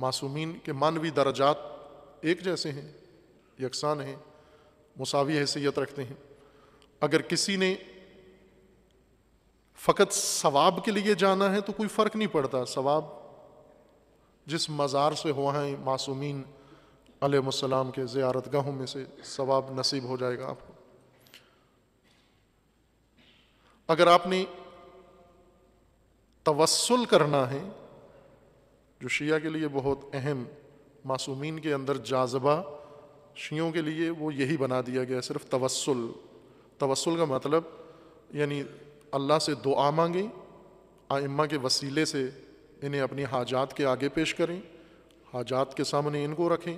मासूमिन के मानवी दर्जात एक जैसे हैं यकसान हैं मुसावी हैसियत रखते हैं अगर किसी ने फ़कत सवाब के लिए जाना है तो कोई फ़र्क नहीं पड़ता सवाब जिस मज़ार से हुआ है मासूमीन अलैहिस्सलाम के ज़्यारत गाहों में से सवाब नसीब हो जाएगा आपको अगर आपने तवस्ल करना है जो शिया के लिए बहुत अहम मासूमीन के अंदर जाजबा शियों के लिए वो यही बना दिया गया सिर्फ तवसल तवसल का मतलब यानी अल्लाह से दो दुआ मांगें आइम्मा के वसीले से इन्हें अपनी हाजात के आगे पेश करें हाजात के सामने इनको रखें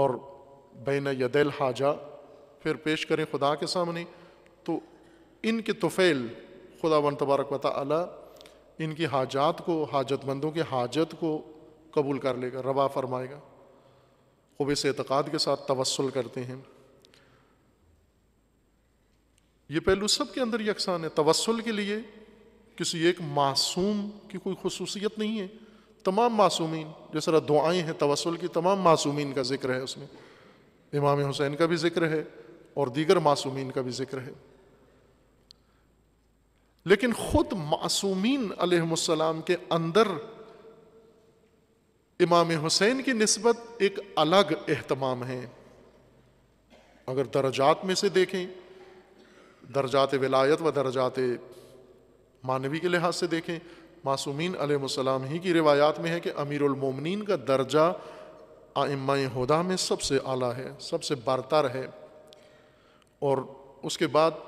और बैन यदैल हाजा फिर पेश करें खुदा के सामने तो इनके तुफ़ैल खुदा वन तबारक वाली इनकी हाजात को हाजतमंदों के हाजत को कबूल कर लेगा रवा फरमाएगा खूब इस एतक़ाद के साथ तवसल करते हैं ये पहलू सब के अंदर यकसान है तवसल के लिए किसी एक मासूम की कोई खसूसियत नहीं है तमाम मासूमीन जिस तरह दुआएँ हैं तवसल की तमाम मासूमीन का जिक्र है उसमें इमाम हुसैन का भी जिक्र है और दीगर मासूमीन का भी जिक्र है लेकिन खुद मासूमीन अलैहिस्सलाम के अंदर इमाम हुसैन की नस्बत एक अलग अहतमाम है अगर दर्जात में से देखें दर्जात विलायत व दर्जात मानवी के लिहाज से देखें मासूमीन अलैहिस्सलाम ही की रिवायात में है कि अमीरमिन का दर्जा आइम्मा हदा में सबसे आला है सबसे बरतर है और उसके बाद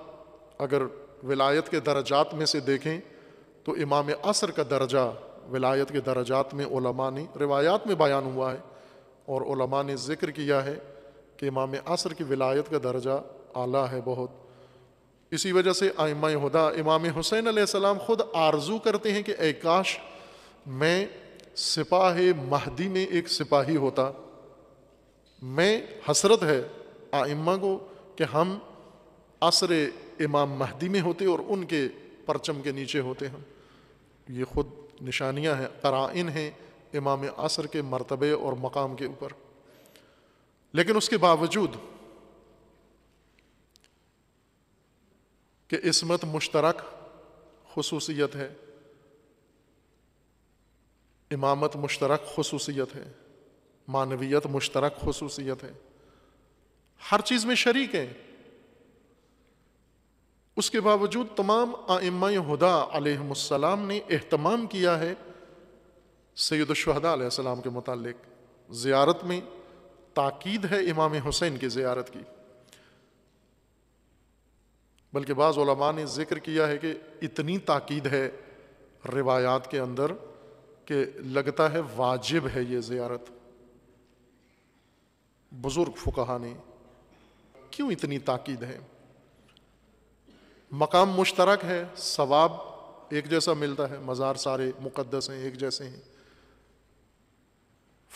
अगर विलायत के दर्जात में से देखें तो इमाम असर का दर्जा विलायत के दर्जात में ओलमा ने रिवायात में बयान हुआ है और ओलमा ने ज़िक्र किया है कि इमाम असर की विलायत का दर्जा आला है बहुत इसी वजह से आयमा हदा इमाम हुसैन सलाम ख़ुद आरजू करते हैं कि ए काश मैं सिपाह महदी में एक सिपाही होता मैं हसरत है आइम्मा को कि हम असर इमाम महदी में होते और उनके परचम के नीचे होते हैं ये खुद निशानियां हैं कराइन हैं इमाम असर के मरतबे और मकाम के ऊपर लेकिन उसके बावजूद कि इसमत मुश्तरक खसूसियत है इमामत मुश्तरक खसूसियत है मानवीयत मुश्तरक खसूसियत है हर चीज़ में शरीक है उसके बावजूद तमाम आइम्मा हदा आलम ने अहतमाम किया है सैद शहदाम के मुतालिक ज़ियारत में ताक़द है इमाम हुसैन की ज़ियारत की बल्कि बाज़ा ने ज़िक्र किया है कि इतनी ताक़द है रिवायात के अंदर कि लगता है वाजिब है ये ज़ियारत बुज़ुर्ग फुकहा ने क्यों इतनी ताक़द है मकाम मुश्तरक है सवाब एक जैसा मिलता है मज़ार सारे मुकद्दस हैं एक जैसे हैं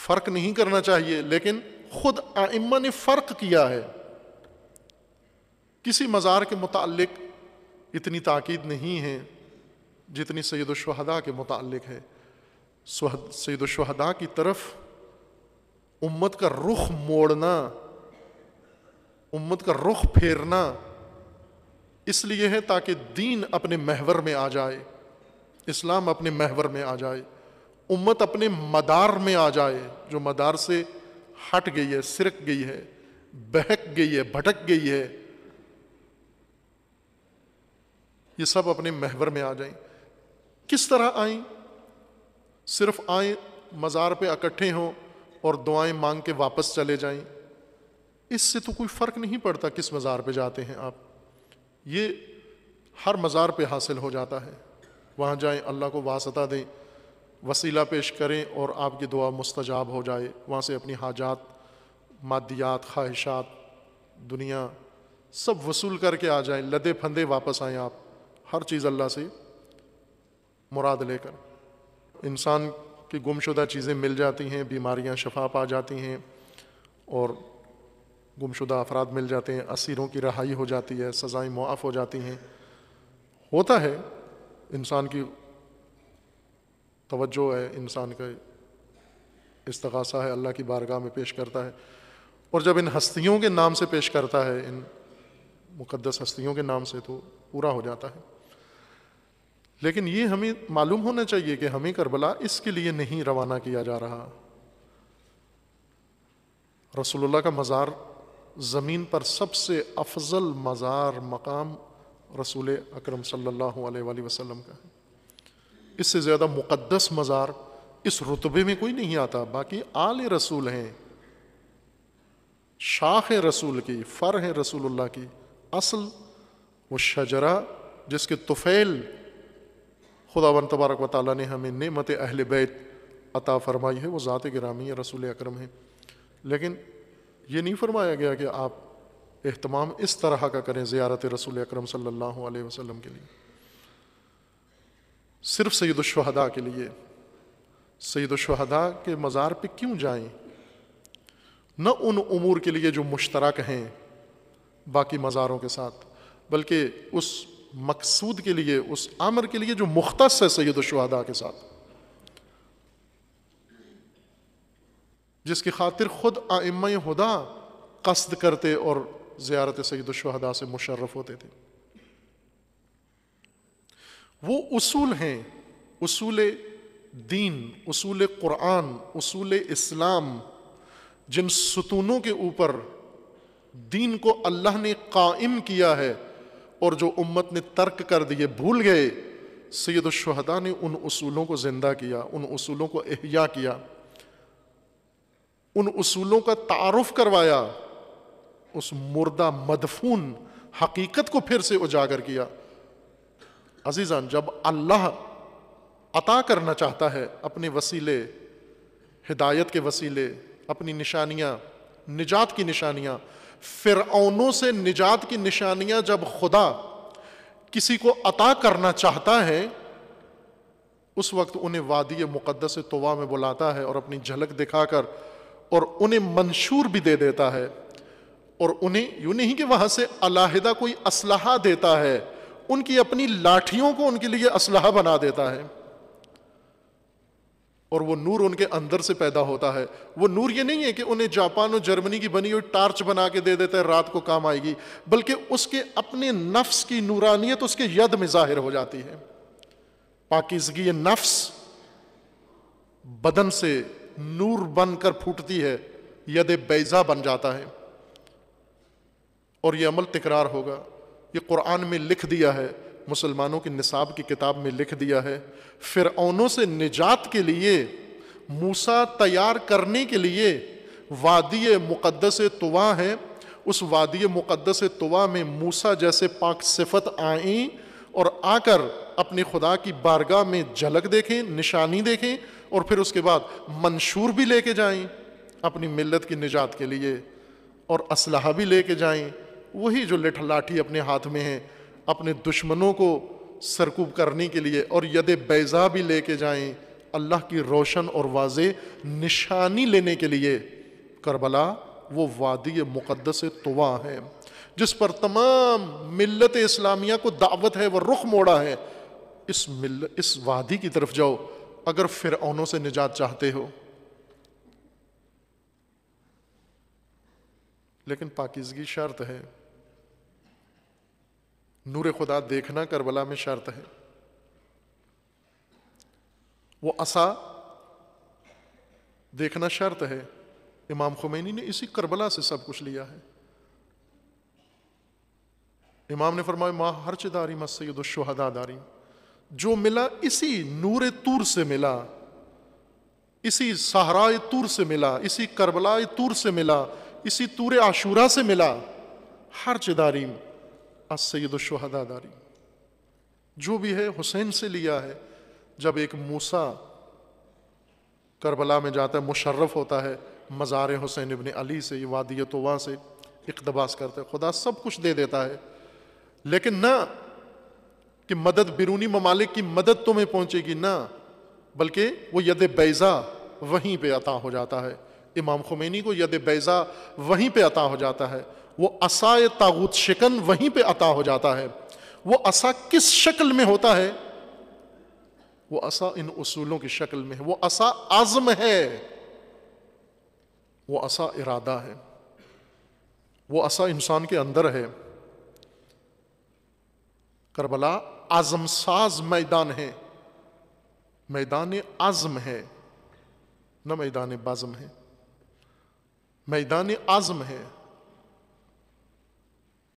फ़र्क नहीं करना चाहिए लेकिन ख़ुद आइम्मा ने फ़र्क किया है किसी मज़ार के मुतालिक इतनी ताक़ीद नहीं है जितनी सैदुलशहदा के मुतक है सैदुलशहदा की तरफ उम्मत का रुख मोड़ना उम्मत का रुख फेरना इसलिए है ताकि दीन अपने महवर में आ जाए इस्लाम अपने महवर में आ जाए उम्मत अपने मदार में आ जाए जो मदार से हट गई है सिरक गई है बहक गई है भटक गई है ये सब अपने महवर में आ जाए किस तरह आई सिर्फ आए मज़ार पे इकट्ठे हों और दुआएं मांग के वापस चले जाएं इससे तो कोई फ़र्क नहीं पड़ता किस मज़ार पे जाते हैं आप ये हर मज़ार पे हासिल हो जाता है वहाँ जाएं अल्लाह को वासता दें वसीला पेश करें और आपकी दुआ मुस्तजाब हो जाए वहाँ से अपनी हाजात मादियात ख्वाहिशात दुनिया सब वसूल करके आ जाएं लदे फंदे वापस आएं आप हर चीज़ अल्लाह से मुराद लेकर इंसान की गुमशुदा चीज़ें मिल जाती हैं बीमारियाँ शफा पा जाती हैं और गुमशुदा अफराद मिल जाते हैं असीरों की रहाई हो जाती है सज़ाएं मुआफ़ हो जाती हैं होता है इंसान की तवज्जो है इंसान का इस्तगासा है अल्लाह की बारगाह में पेश करता है और जब इन हस्तियों के नाम से पेश करता है इन मुक़दस हस्तियों के नाम से तो पूरा हो जाता है लेकिन ये हमें मालूम होना चाहिए कि हमें करबला इसके लिए नहीं रवाना किया जा रहा रसोल्ला का मज़ार ज़मीन पर सबसे अफजल मज़ार मकाम रसूल अकरम सल्ला अलैहि का है इससे ज़्यादा मुक़दस मज़ार इस रुतबे में कोई नहीं आता बाकी आल रसूल हैं शाख रसूल की फ़र है रसूल की असल व शजरा जिसके तुफ़ैल खुदा खुदावन तबारक व ताली ने हमें नमत अहल बैत अता फरमाई है वो ज़ात गिरामी रसूल अक्रम है लेकिन ये नहीं फरमाया गया कि आप एहतमाम इस तरह का करें जियारत रसूल अक्रम सल्लल्लाहु अलैहि वसल्लम के लिए सिर्फ सैदुलशहदा के लिए सैदुलशहदा के मज़ार पे क्यों जाए न उन उमूर के लिए जो मुश्तरक हैं बाकी मज़ारों के साथ बल्कि उस मकसूद के लिए उस आमर के लिए जो मुख्तस है सैदुलशहदा के साथ जिसकी खातिर खुद आइम हुदा कस्द करते और ज़्यारत सैद शहदा से मुशर्रफ होते थे वो उसूल हैं उसूल दीन उसूल कुरान उसूल इस्लाम जिन सतूनों के ऊपर दीन को अल्लाह ने कायम किया है और जो उम्मत ने तर्क कर दिए भूल गए सैदुलशहदा ने उन उसूलों को ज़िंदा किया उन उसूलों को अहिया किया उन उसूलों का तारफ करवाया उस मुर्दा मदफून हकीकत को फिर से उजागर किया अजीज़ान जब अल्लाह अता करना चाहता है अपने वसीले हिदायत के वसीले अपनी निशानियां निजात की निशानियाँ फ़िरौनों से निजात की निशानियां जब खुदा किसी को अता करना चाहता है उस वक्त उन्हें वादी मुक़दस तोवा में बुलाता है और अपनी झलक दिखाकर और उन्हें मंशूर भी दे देता है और उन्हें यूं नहीं कि वहां से अलाहिदा कोई असलाहा देता है उनकी अपनी लाठियों को उनके लिए असलाहा बना देता है और वो नूर उनके अंदर से पैदा होता है वो नूर ये नहीं है कि उन्हें जापान और जर्मनी की बनी हुई टार्च बना के दे देता है रात को काम आएगी बल्कि उसके अपने नफ्स की नूरानियत उसके यद में जाहिर हो जाती है पाकिजगी नफ्स बदन से नूर बनकर फूटती है यद बैजा बन जाता है और यह अमल तकरार होगा ये कुरान में लिख दिया है मुसलमानों की निसाब की किताब में लिख दिया है फिर से निजात के लिए मूसा तैयार करने के लिए वादी मुक़दस तुवा है उस वादी मुक़दस तुवा में मूसा जैसे पाक सिफत आई और आकर अपने खुदा की बारगाह में झलक देखें निशानी देखें और फिर उसके बाद मंशूर भी लेके जाएं अपनी मिलत की निजात के लिए और असलाह भी लेके जाएं वही जो लिठ लाठी अपने हाथ में है अपने दुश्मनों को सरकूब करने के लिए और यद बैज़ा भी लेके जाएं अल्लाह की रोशन और वाज निशानी लेने के लिए करबला वो वादी मुक़दस तवा है जिस पर तमाम मिलत इस्लामिया को दावत है वह रुख मोड़ा है इस मिल इस वादी की तरफ जाओ अगर फिर से निजात चाहते हो लेकिन पाकिजगी शर्त है नूर खुदा देखना करबला में शर्त है वो असा देखना शर्त है इमाम खुमैनी ने इसी करबला से सब कुछ लिया है इमाम ने फरमाया माँ हर चदारी मत सैद जो मिला इसी नूर तूर से मिला इसी सहरा तूर से मिला इसी करबलाए तूर से मिला इसी तूर आशूरा से मिला हर चदारीम असैद शहदा दारीम जो भी है हुसैन से लिया है जब एक मूसा करबला में जाता है मुशर्रफ होता है मज़ार हुसैन इबन अली से ये वादिय तो से इकतबास करते खुदा सब कुछ दे देता है लेकिन ना कि मदद बिरूनी ममालिक की मदद तुम्हें पहुंचेगी ना बल्कि वो यद बैज़ा वहीं पे अता हो जाता है इमाम खुमैनी को यद बैज़ा वहीं पे अता हो जाता है वो असा तागुत शिकन वहीं पे अता हो जाता है वो असा किस शक्ल में होता है वो असा इन उसूलों की शक्ल में है वो असा आज़म है वो असा इरादा है वो असा इंसान के अंदर है करबला आजम साज मैदान है मैदान आजम है न मैदान बाजम है मैदान आजम है